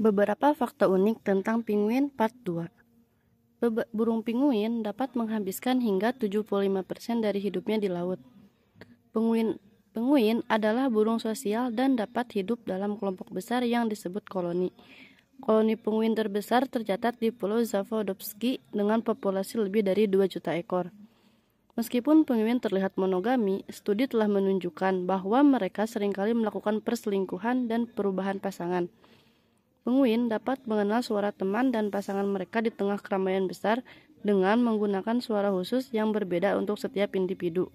Beberapa fakta unik tentang penguin part 2. burung penguin dapat menghabiskan hingga 75% dari hidupnya di laut. Penguin penguin adalah burung sosial dan dapat hidup dalam kelompok besar yang disebut koloni. Koloni penguin terbesar tercatat di Pulau Zavodovsky dengan populasi lebih dari 2 juta ekor. Meskipun penguin terlihat monogami, studi telah menunjukkan bahwa mereka seringkali melakukan perselingkuhan dan perubahan pasangan. Penguin dapat mengenal suara teman dan pasangan mereka di tengah keramaian besar dengan menggunakan suara khusus yang berbeda untuk setiap individu.